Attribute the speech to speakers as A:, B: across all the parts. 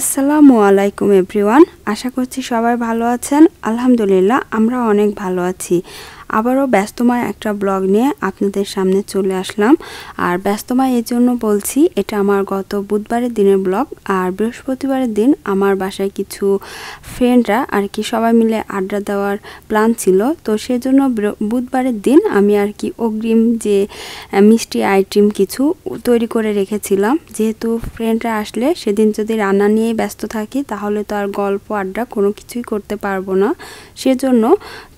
A: আসসালামু আলাইকুম এভরিওয়ান আশা করছি সবাই ভালো আছেন আলহামদুলিল্লাহ আমরা অনেক ভালো আছি আবারও ব্যস্তময় একটা ব্লগ নিয়ে আপনাদের সামনে চলে আসলাম আর ব্যস্তময় এই জন্য বলছি এটা আমার গত বুধবারের দিনের ব্লগ আর বৃহস্পতিবারের দিন আমার বাসায় কিছু ফ্রেন্ডরা আর কি সবাই মিলে আড্ডা দেওয়ার প্ল্যান ছিল তো সেজন্য বুধবারের দিন আমি আর কি অগ্রিম যে মিষ্টি আইটেম কিছু তৈরি করে রেখেছিলাম যেহেতু ফ্রেন্ডরা আসলে সেদিন যদি রান্না নিয়েই ব্যস্ত থাকি তাহলে তো আর গল্প আড্ডা কোনো কিছুই করতে পারবো না সেজন্য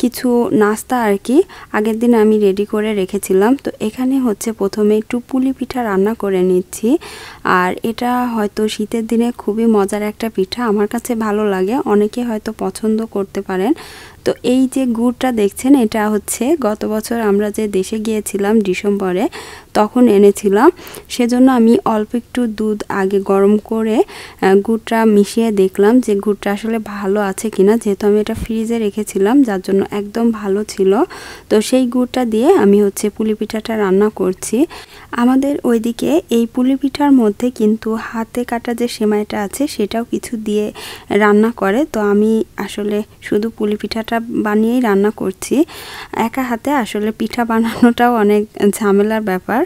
A: কিছু নাস্তা আর কি আগের দিন আমি রেডি করে রেখেছিলাম তো এখানে হচ্ছে প্রথমে একটু পুলি পিঠা রান্না করে নিচ্ছি আর এটা হয়তো শীতের দিনে খুবই মজার একটা পিঠা আমার কাছে ভালো লাগে অনেকে হয়তো পছন্দ করতে পারেন তো এই যে গুড়টা দেখছেন এটা হচ্ছে গত বছর আমরা যে দেশে গিয়েছিলাম ডিসেম্বরে তখন এনেছিলাম সেজন্য আমি অল্প একটু দুধ আগে গরম করে গুড়টা মিশিয়ে দেখলাম যে গুড়টা আসলে ভালো আছে কিনা যেহেতু আমি এটা ফ্রিজে রেখেছিলাম যার জন্য একদম ভালো ছিল তো সেই গুড়টা দিয়ে আমি হচ্ছে পুলি পিঠাটা রান্না করছি আমাদের ওইদিকে এই পুলি পিঠার মধ্যে কিন্তু হাতে কাটা যে সেমাইটা আছে সেটাও কিছু দিয়ে রান্না করে তো আমি আসলে শুধু পুলি পিঠাটা বানিয়েই রান্না করছি একা হাতে আসলে পিঠা বানানোটাও অনেক ঝামেলার ব্যাপার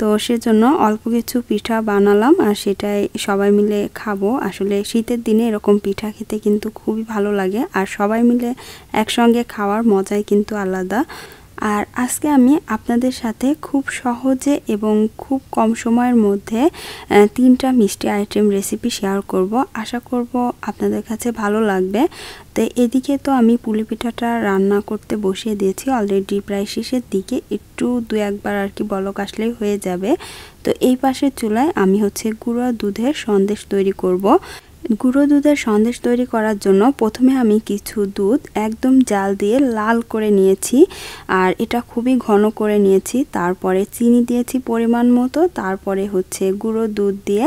A: তো সেজন্য অল্প কিছু পিঠা বানালাম আর সেটাই সবাই মিলে খাবো আসলে শীতের দিনে এরকম পিঠা খেতে কিন্তু খুবই ভালো লাগে আর সবাই মিলে একসঙ্গে খাওয়ার মজাই কিন্তু আলাদা আর আজকে আমি আপনাদের সাথে খুব সহজে এবং খুব কম সময়ের মধ্যে তিনটা মিষ্টি আইটেম রেসিপি শেয়ার করব আশা করব আপনাদের কাছে ভালো লাগবে তো এদিকে তো আমি পুলি পিঠাটা রান্না করতে বসিয়ে দিয়েছি অলরেডি প্রায় শেষের দিকে একটু দু একবার আর কি বলক আসলেই হয়ে যাবে তো এই পাশের চুলায় আমি হচ্ছে গুঁড়া দুধের সন্দেশ তৈরি করব। গুঁড়ো দুধের সন্দেশ তৈরি করার জন্য প্রথমে আমি কিছু দুধ একদম জাল দিয়ে লাল করে নিয়েছি আর এটা খুবই ঘন করে নিয়েছি তারপরে চিনি দিয়েছি পরিমাণ মতো তারপরে হচ্ছে গুঁড়ো দুধ দিয়ে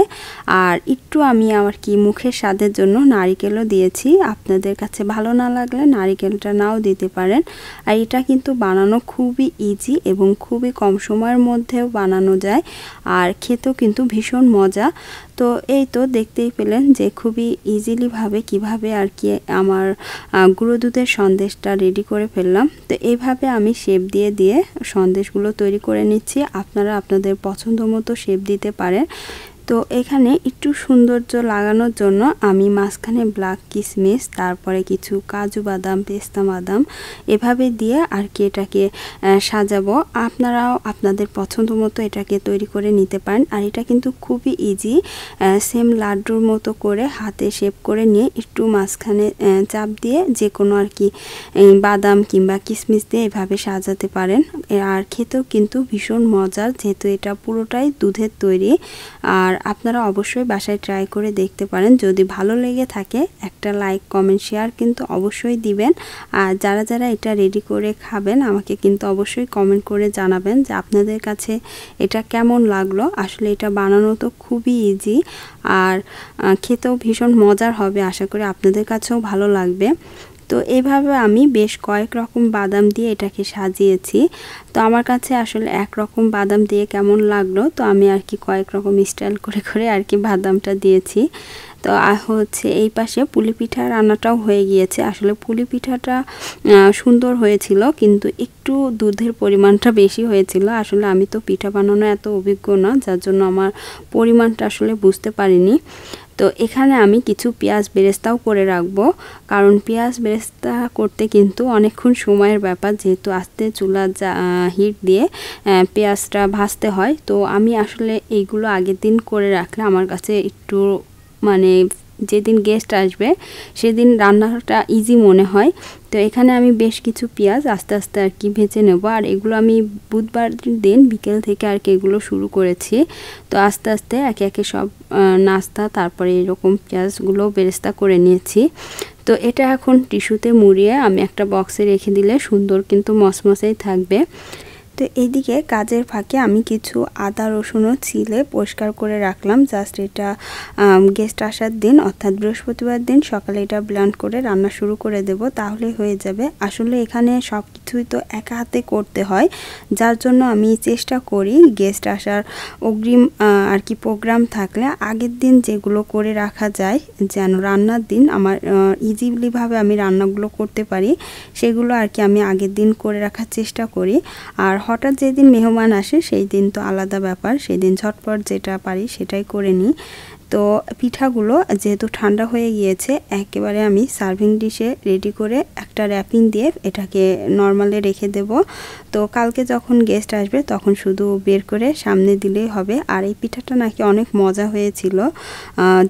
A: আর একটু আমি আমার কি মুখের স্বাদের জন্য নারিকেলও দিয়েছি আপনাদের কাছে ভালো না লাগলে নারিকেলটা নাও দিতে পারেন আর এটা কিন্তু বানানো খুবই ইজি এবং খুবই কম সময়ের মধ্যেও বানানো যায় আর খেতেও কিন্তু ভীষণ মজা তো এই তো দেখতেই পেলেন যে খুব খুবই ইজিলিভাবে কিভাবে আর কি আমার গুঁড়ো দুধের সন্দেশটা রেডি করে ফেললাম তো এইভাবে আমি শেপ দিয়ে দিয়ে সন্দেশগুলো তৈরি করে নিচ্ছি আপনারা আপনাদের পছন্দ মতো শেপ দিতে পারেন তো এখানে একটু সৌন্দর্য লাগানোর জন্য আমি মাঝখানে ব্ল্যাক কিসমিস তারপরে কিছু কাজু বাদাম পেস্তা বাদাম এভাবে দিয়ে আর কি এটাকে সাজাবো আপনারাও আপনাদের পছন্দ মতো এটাকে তৈরি করে নিতে পারেন আর এটা কিন্তু খুবই ইজি সেম লাড্ডুর মতো করে হাতে শেপ করে নিয়ে একটু মাঝখানে চাপ দিয়ে যে কোনো আর কি বাদাম কিংবা কিসমিস দিয়ে এভাবে সাজাতে পারেন আর খেতেও কিন্তু ভীষণ মজার যেহেতু এটা পুরোটাই দুধের তৈরি আর আর আপনারা অবশ্যই বাসায় ট্রাই করে দেখতে পারেন যদি ভালো লেগে থাকে একটা লাইক কমেন্ট শেয়ার কিন্তু অবশ্যই দিবেন আর যারা যারা এটা রেডি করে খাবেন আমাকে কিন্তু অবশ্যই কমেন্ট করে জানাবেন যে আপনাদের কাছে এটা কেমন লাগলো আসলে এটা বানানো তো খুবই ইজি আর খেতেও ভীষণ মজার হবে আশা করি আপনাদের কাছেও ভালো লাগবে তো এভাবে আমি বেশ কয়েক রকম বাদাম দিয়ে এটাকে সাজিয়েছি তো আমার কাছে আসলে এক রকম বাদাম দিয়ে কেমন লাগলো তো আমি আর কি কয়েক রকম স্টাইল করে করে আর কি বাদামটা দিয়েছি তো হচ্ছে এই পাশে পুলি পিঠা রান্নাটাও হয়ে গিয়েছে আসলে পুলি পিঠাটা সুন্দর হয়েছিল কিন্তু একটু দুধের পরিমাণটা বেশি হয়েছিল আসলে আমি তো পিঠা বানানো এত অভিজ্ঞ না যার জন্য আমার পরিমাণটা আসলে বুঝতে পারিনি তো এখানে আমি কিছু পেঁয়াজ বেরেস্তাও করে রাখব কারণ পেঁয়াজ বেরেস্তা করতে কিন্তু অনেকক্ষণ সময়ের ব্যাপার যেহেতু আস্তে চুলা হিট দিয়ে পেঁয়াজটা ভাজতে হয় তো আমি আসলে এইগুলো আগের দিন করে রাখলে আমার কাছে একটু মানে যেদিন গেস্ট আসবে সেদিন রান্নাটা ইজি মনে হয় তো এখানে আমি বেশ কিছু পেঁয়াজ আস্তে আস্তে আর কি ভেজে নেব আর এগুলো আমি বুধবার দিন বিকেল থেকে আর কি এগুলো শুরু করেছি তো আস্তে আস্তে একে একে সব নাস্তা তারপরে এরকম পেঁয়াজগুলো বেরেস্তা করে নিয়েছি তো এটা এখন টিস্যুতে মুড়িয়ে আমি একটা বক্সে রেখে দিলে সুন্দর কিন্তু মসমসেই থাকবে তো এদিকে কাজের ফাঁকে আমি কিছু আদা রসুনও ছিলে পরিষ্কার করে রাখলাম জাস্ট এটা গেস্ট আসার দিন অর্থাৎ বৃহস্পতিবার দিন সকালে এটা ব্লান্ড করে রান্না শুরু করে দেব তাহলে হয়ে যাবে আসলে এখানে সব কিছুই তো একা হাতে করতে হয় যার জন্য আমি চেষ্টা করি গেস্ট আসার অগ্রিম আর কি প্রোগ্রাম থাকলে আগের দিন যেগুলো করে রাখা যায় যেন রান্নার দিন আমার ইজিলিভাবে আমি রান্নাগুলো করতে পারি সেগুলো আর কি আমি আগের দিন করে রাখার চেষ্টা করি আর হঠাৎ যেদিন মেহমান আসে সেই দিন তো আলাদা ব্যাপার সেদিন ঝটপট যেটা পারি সেটাই করে নিই তো পিঠাগুলো যেহেতু ঠান্ডা হয়ে গিয়েছে একেবারে আমি সার্ভিং ডিশে রেডি করে একটা র্যাপিং দিয়ে এটাকে নর্মালে রেখে দেব তো কালকে যখন গেস্ট আসবে তখন শুধু বের করে সামনে দিলেই হবে আর এই পিঠাটা নাকি অনেক মজা হয়েছিল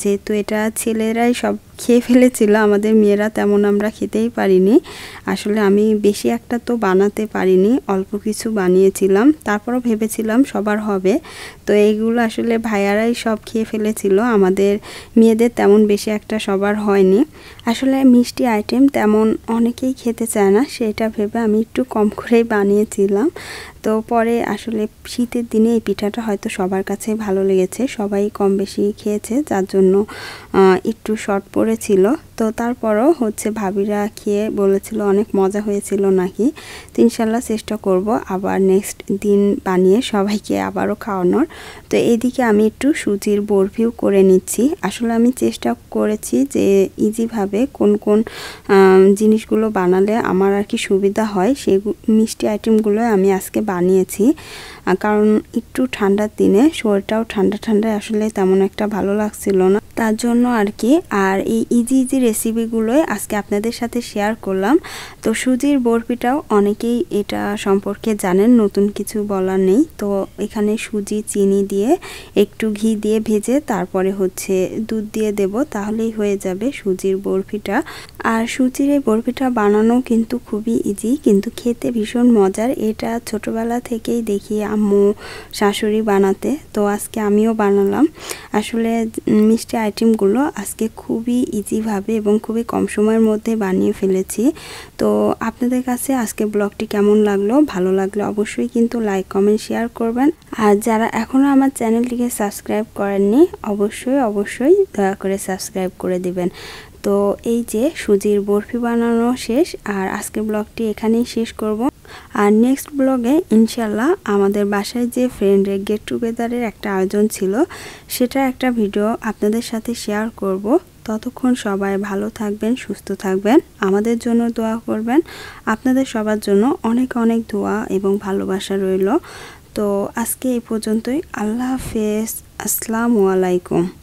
A: যেহেতু এটা ছেলেরাই সব খেয়ে ফেলেছিল আমাদের মেয়েরা তেমন আমরা খেতেই পারিনি আসলে আমি বেশি একটা তো বানাতে পারিনি অল্প কিছু বানিয়েছিলাম তারপরও ভেবেছিলাম সবার হবে তো এইগুলো আসলে ভাইয়ারাই সব খেয়ে ফেলেছিল আমাদের মেয়েদের তেমন বেশি একটা সবার হয়নি আসলে মিষ্টি আইটেম তেমন অনেকেই খেতে চায় না সেটা ভেবে আমি একটু কম করেই বানিয়েছিলাম তো পরে আসলে শীতের দিনে এই পিঠাটা হয়তো সবার কাছে ভালো লেগেছে সবাই কম বেশি খেয়েছে যার জন্য একটু শর্ট পড়েছিল তো তারপরও হচ্ছে ভাবিরা খেয়ে বলেছিল অনেক মজা হয়েছিল নাকি তো ইনশাল্লাহ চেষ্টা করব আবার নেক্সট দিন বানিয়ে সবাইকে আবারও খাওয়ানোর তো এদিকে আমি একটু সুজির বরফিও করে নিচ্ছি আসলে আমি চেষ্টা করেছি যে ইজিভাবে কোন কোন জিনিসগুলো বানালে আমার আর কি সুবিধা হয় সেই মিষ্টি আইটেমগুলো আমি আজকে বানিয়েছি কারণ একটু ঠান্ডার দিনে শরীরটাও ঠান্ডা ঠান্ডায় আসলে তেমন একটা ভালো লাগছিল না তার জন্য আর কি আর এই ইজি ইজি রেসিপিগুলোই আজকে আপনাদের সাথে শেয়ার করলাম তো সুজির বরফিটাও অনেকেই এটা সম্পর্কে জানেন নতুন কিছু বলার নেই তো এখানে সুজি চিনি দিয়ে একটু ঘি দিয়ে ভেজে তারপরে হচ্ছে দুধ দিয়ে দেব তাহলেই হয়ে যাবে সুজির বরফিটা আর সুজির এই বরফিটা বানানো কিন্তু খুবই ইজি কিন্তু খেতে ভীষণ মজার এটা ছোটবেলা থেকেই দেখি আম্মু শাশুড়ি বানাতে তো আজকে আমিও বানালাম আসলে মিষ্টি আইটেমগুলো আজকে খুবই ইজিভাবে এবং খুবই কম সময়ের মধ্যে বানিয়ে ফেলেছি তো আপনাদের কাছে আজকে ব্লগটি কেমন লাগলো ভালো লাগলো অবশ্যই কিন্তু লাইক কমেন্ট শেয়ার করবেন আর যারা এখনও আমার চ্যানেলটিকে সাবস্ক্রাইব করেননি অবশ্যই অবশ্যই দয়া করে সাবস্ক্রাইব করে দিবেন তো এই যে সুজির বরফি বানানো শেষ আর আজকের ব্লগটি এখানেই শেষ করব আর নেক্সট ব্লগে ইনশাল্লাহ আমাদের বাসায় যে ফ্রেন্ডের গেট টুগেদারের একটা আয়োজন ছিল সেটা একটা ভিডিও আপনাদের সাথে শেয়ার করব ততক্ষণ সবাই ভালো থাকবেন সুস্থ থাকবেন আমাদের জন্য দোয়া করবেন আপনাদের সবার জন্য অনেক অনেক দোয়া এবং ভালোবাসা রইল তো আজকে এই পর্যন্তই আল্লাহ হাফেজ আসসালামু আলাইকুম